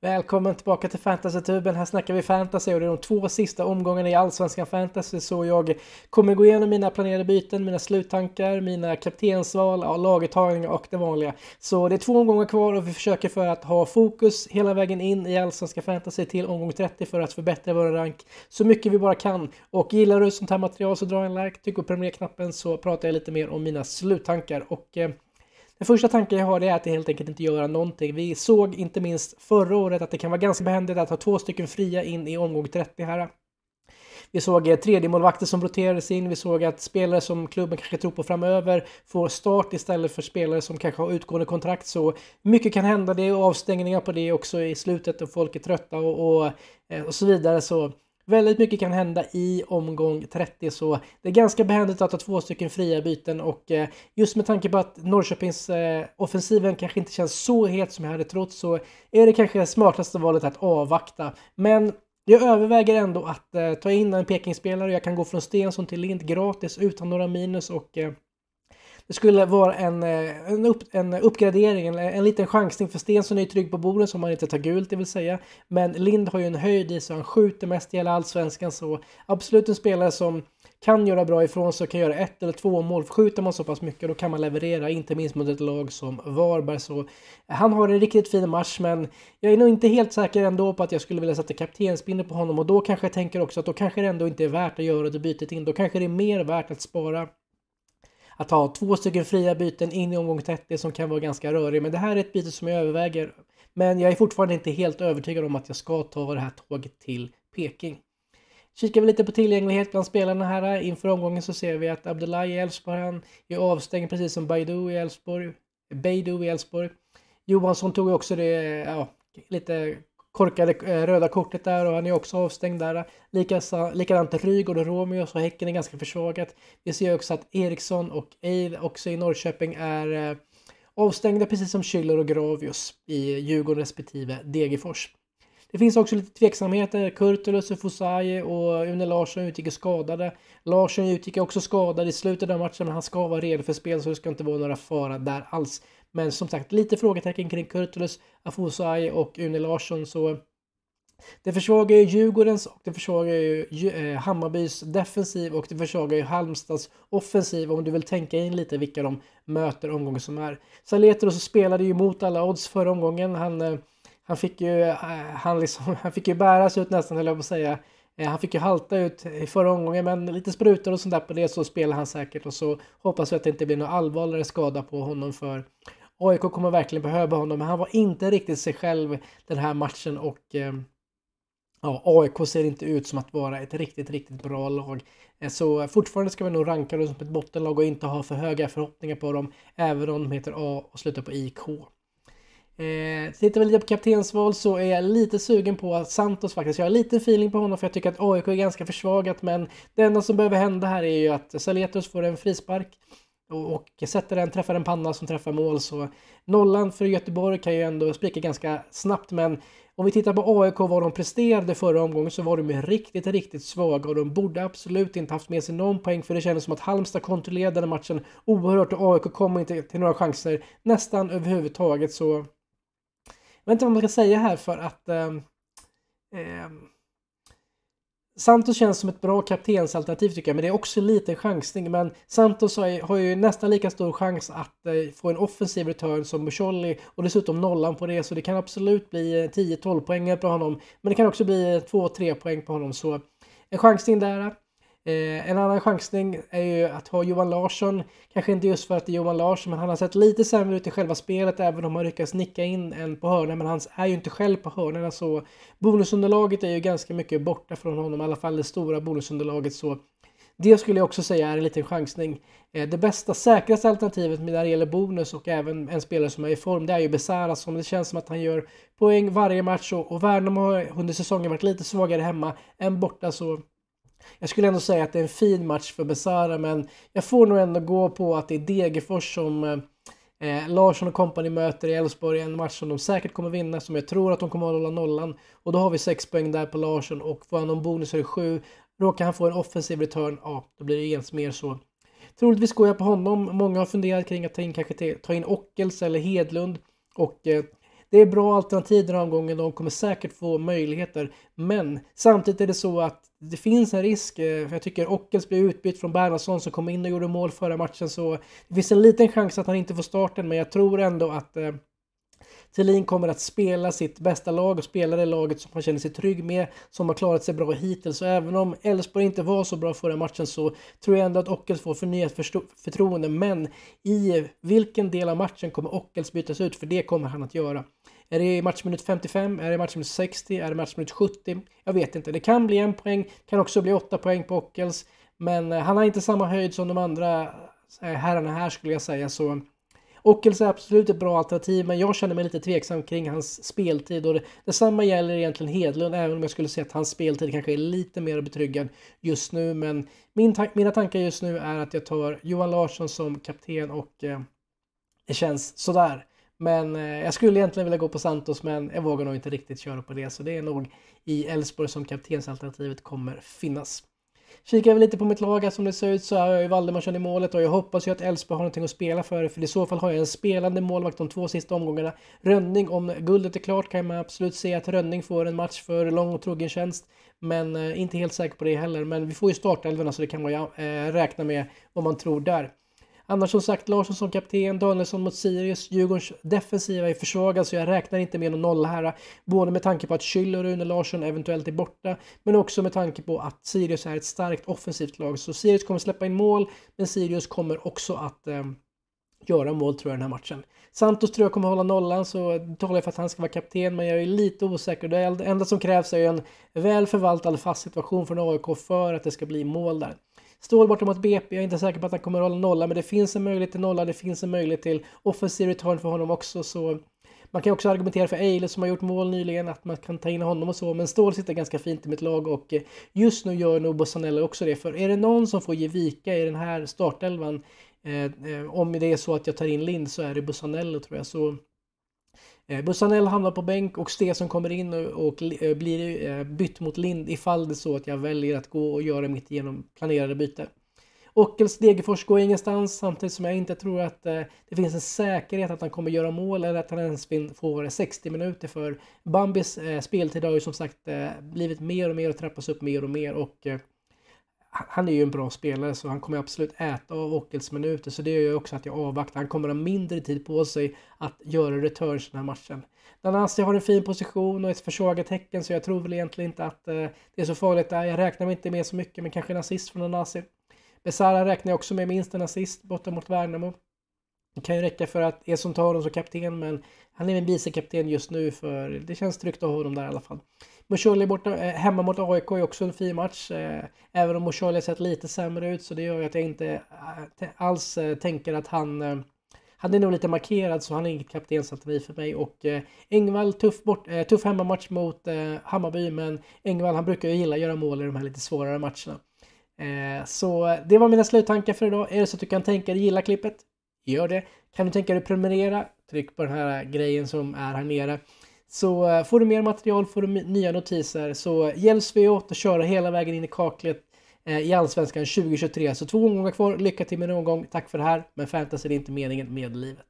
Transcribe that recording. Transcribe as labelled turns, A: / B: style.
A: Välkommen tillbaka till Fantasytuben. Här snackar vi fantasy och det är de två sista omgångarna i Allsvenskan Fantasy så jag kommer gå igenom mina planerade byten, mina sluttankar, mina kaptensval, laguttagningar och det vanliga. Så det är två omgångar kvar och vi försöker för att ha fokus hela vägen in i Allsvenskan Fantasy till omgång 30 för att förbättra vår rank så mycket vi bara kan. Och gillar du sånt här material så dra en like, tryck på prenumerera-knappen så pratar jag lite mer om mina sluttankar. Och, eh, den första tanken jag har är att det helt enkelt inte göra någonting. Vi såg inte minst förra året att det kan vara ganska behändigt att ha två stycken fria in i omgång 30 här. Vi såg eh, tredjemålvakter som roterades in, vi såg att spelare som klubben kanske tror på framöver får start istället för spelare som kanske har utgående kontrakt. Så mycket kan hända, det är avstängningar på det också i slutet och folk är trötta och, och, eh, och så vidare. Så Väldigt mycket kan hända i omgång 30 så det är ganska behändigt att ha två stycken fria byten och eh, just med tanke på att Norrköpings eh, offensiven kanske inte känns så het som jag hade trott så är det kanske det smartaste valet att avvakta. Men jag överväger ändå att eh, ta in en Pekingspelare. Jag kan gå från Stensson till Lind gratis utan några minus och det skulle vara en, eh, en, upp, en uppgradering, en, en liten chansning för Stensson är ju trygg på borden som han inte tar gult det vill säga. Men Lind har ju en höjd i sig, han skjuter mest i hela allsvenskan så absolut en spelare som kan göra bra ifrån sig, kan göra ett eller två mål. Skjuter man så pass mycket då kan man leverera, inte minst mot ett lag som Varberg. Så han har en riktigt fin match, men jag är nog inte helt säker ändå på att jag skulle vilja sätta kaptensbindel på honom och då kanske jag tänker också att då kanske det ändå inte är värt att göra det bytet in. Då kanske det är mer värt att spara att ha två stycken fria byten in i omgång 30 som kan vara ganska rörig. Men det här är ett byte som jag överväger. Men jag är fortfarande inte helt övertygad om att jag ska ta det här tåget till Peking. Kikar vi lite på tillgänglighet bland spelarna här eh, inför omgången så ser vi att Abdullahi i Elfsborg, han är avstängd precis som Baidu i Elfsborg. Baidu i Elfsborg. Johansson tog också det, ja, lite korkade eh, röda kortet där och han är också avstängd där. Likasa, likadant Rygård och Romeos och Häcken är ganska försvagat. Vi ser också att Eriksson och Eid också i Norrköping är eh, avstängda precis som Schüller och Gravius i Djurgården respektive Degerfors. Det finns också lite tveksamheter. Kurtulus och och Une Larsson utgick skadade. Larsson utgick också skadad i slutet av matchen, men han ska vara redo för spel så det ska inte vara några fara där alls. Men som sagt, lite frågetecken kring Kurtulus, Afosai och Une Larsson så det försvagar ju Djurgårdens och det försvagar ju eh, Hammarbys defensiv och det försvagar ju Halmstads offensiv om du vill tänka in lite vilka de möter omgången som är. Saletros spelade ju mot alla odds förra omgången. Han eh, han fick ju, eh, han liksom, han fick ju bäras ut nästan, eller jag på säga. Eh, han fick ju halta ut i förra omgången, men lite sprutor och sånt där på det så spelar han säkert och så hoppas vi att det inte blir någon allvarligare skada på honom för AIK kommer verkligen behöva honom, men han var inte riktigt sig själv den här matchen och eh, ja, AIK ser inte ut som att vara ett riktigt, riktigt bra lag. Så fortfarande ska vi nog ranka dem som ett bottenlag och inte ha för höga förhoppningar på dem, även om de heter A och slutar på IK. Eh, tittar vi lite på kaptensval så är jag lite sugen på Santos faktiskt. Jag har lite feeling på honom för jag tycker att AIK är ganska försvagat men det enda som behöver hända här är ju att Saletos får en frispark och, och sätter den, träffar en panna som träffar mål så nollan för Göteborg kan ju ändå spricka ganska snabbt men om vi tittar på AIK vad de presterade förra omgången så var de riktigt, riktigt svaga och de borde absolut inte haft med sig någon poäng för det kändes som att Halmstad kontrollerade matchen oerhört och AIK kom inte till några chanser nästan överhuvudtaget så jag vet inte vad man ska säga här för att eh, Santos känns som ett bra kaptensalternativ tycker jag, men det är också lite chansning. Men Santos har ju, har ju nästan lika stor chans att eh, få en offensiv return som Mucholli och dessutom nollan på det, så det kan absolut bli 10-12 eh, poäng på honom. Men det kan också bli 2-3 eh, poäng på honom, så en chansning där. Eh, en annan chansning är ju att ha Johan Larsson, kanske inte just för att det är Johan Larsson, men han har sett lite sämre ut i själva spelet även om han lyckas nicka in en på hörnan, men han är ju inte själv på hörnorna så bonusunderlaget är ju ganska mycket borta från honom, i alla fall det stora bonusunderlaget så det skulle jag också säga är en liten chansning. Eh, det bästa, säkraste alternativet när det gäller bonus och även en spelare som är i form, det är ju Besara som det känns som att han gör poäng varje match och, och Värnamo har under säsongen varit lite svagare hemma än borta så jag skulle ändå säga att det är en fin match för Besara, men jag får nog ändå gå på att det är Degerfors som Eh, Larsson och kompani möter i Elfsborg en match som de säkert kommer vinna, som jag tror att de kommer att hålla nollan. Och då har vi sex poäng där på Larsson och får han någon bonus så är det sju. Råkar han få en offensiv return, ja, då blir det ens mer så. Troligtvis går jag på honom. Många har funderat kring att ta in, kanske ta in Ockels eller Hedlund och eh, det är bra alternativ den här omgången. De kommer säkert få möjligheter. Men samtidigt är det så att det finns en risk. Eh, jag tycker Ockels blir utbytt från Bernhardsson som kom in och gjorde mål förra matchen. Så det finns en liten chans att han inte får starten. Men jag tror ändå att eh, Thelin kommer att spela sitt bästa lag och spela det laget som han känner sig trygg med, som har klarat sig bra hittills. Så även om Elfsborg inte var så bra förra matchen så tror jag ändå att Ockels får förnyat förtroende. Men i vilken del av matchen kommer Ockels bytas ut? För det kommer han att göra. Är det i matchminut 55? Är det i matchminut 60? Är det i matchminut 70? Jag vet inte. Det kan bli en poäng, kan också bli åtta poäng på Ockels. Men eh, han har inte samma höjd som de andra eh, herrarna här skulle jag säga, så Ockels är absolut ett bra alternativ, men jag känner mig lite tveksam kring hans speltid och det, detsamma gäller egentligen Hedlund, även om jag skulle säga att hans speltid kanske är lite mer betryggad just nu. Men min ta mina tankar just nu är att jag tar Johan Larsson som kapten och eh, det känns sådär. Men eh, jag skulle egentligen vilja gå på Santos, men jag vågar nog inte riktigt köra på det, så det är nog i Elfsborg som kaptensalternativet kommer finnas. Kikar vi lite på mitt lag här som det ser ut så har jag ju Valdemarsson i målet och jag hoppas ju att Elfsborg har någonting att spela för. För i så fall har jag en spelande målvakt de två sista omgångarna. Rönning, om guldet är klart kan man absolut se att Rönning får en match för lång och trogen tjänst. Men eh, inte helt säker på det heller. Men vi får ju startelvorna så det kan man ju eh, räkna med vad man tror där. Annars som sagt Larsson som kapten, Danielsson mot Sirius, Djurgårdens defensiva är försvagad så jag räknar inte med någon nolla här. Både med tanke på att Kyll och Rune Larsson eventuellt är borta, men också med tanke på att Sirius är ett starkt offensivt lag. Så Sirius kommer släppa in mål, men Sirius kommer också att eh, göra mål tror jag den här matchen. Santos tror jag kommer hålla nollan så talar jag för att han ska vara kapten men jag är lite osäker. Det enda som krävs är en väl förvaltad fast situation från AIK för att det ska bli mål där. Stål borta mot BP, jag är inte säker på att han kommer att hålla nolla, men det finns en möjlighet till nolla, det finns en möjlighet till offensiv return för honom också, så man kan också argumentera för Eiler som har gjort mål nyligen, att man kan ta in honom och så, men Ståhl sitter ganska fint i mitt lag och eh, just nu gör nog Bossanella också det, för är det någon som får ge vika i den här startelvan, eh, eh, om det är så att jag tar in Lind så är det Bossanello tror jag, så Eh, Bussanell hamnar på bänk och Stesson kommer in och, och eh, blir eh, bytt mot Lind ifall det är så att jag väljer att gå och göra mitt genom planerade byte. Ockels Degerfors går ingenstans samtidigt som jag inte tror att det finns en säkerhet att han kommer göra mål eller att han ens får 60 minuter för Bambis speltid har ju som sagt blivit mer och mer och trappas upp mer och mer och han är ju en bra spelare så han kommer absolut äta av Ockels minuter så det gör ju också att jag avvaktar. Han kommer ha mindre tid på sig att göra returns den här matchen. Danasi har en fin position och ett försvagat tecken så jag tror väl egentligen inte att eh, det är så farligt där. Jag räknar mig inte med så mycket men kanske en assist från Danasi. Besara räknar jag också med minst en assist borta mot Värnamo. Det kan ju räcka för att Eson tar honom som kapten, men han är en vicekapten just nu för det känns tryggt att ha honom där i alla fall. Mushurli borta, eh, hemma mot AIK är också en fin match. Eh, även om Mushurli har sett lite sämre ut så det gör ju att jag inte eh, alls tänker att han han är nog lite markerad så han är inget kaptensalternativ för mig. Och Engvall, tuff, bort, tuff hemmamatch mot Hammarby men Engvall han brukar ju gilla att göra mål i de här lite svårare matcherna. så det var mina sluttankar för idag. Är det så att du kan tänka dig gilla klippet? gör det. Kan du tänka dig prenumerera, tryck på den här grejen som är här nere. Så eh, får du mer material, får du nya notiser, så hjälps vi åt att köra hela vägen in i kaklet eh, i Allsvenskan 2023. Så två omgångar kvar, lycka till med en omgång, tack för det här. Men fantasy är inte meningen med livet.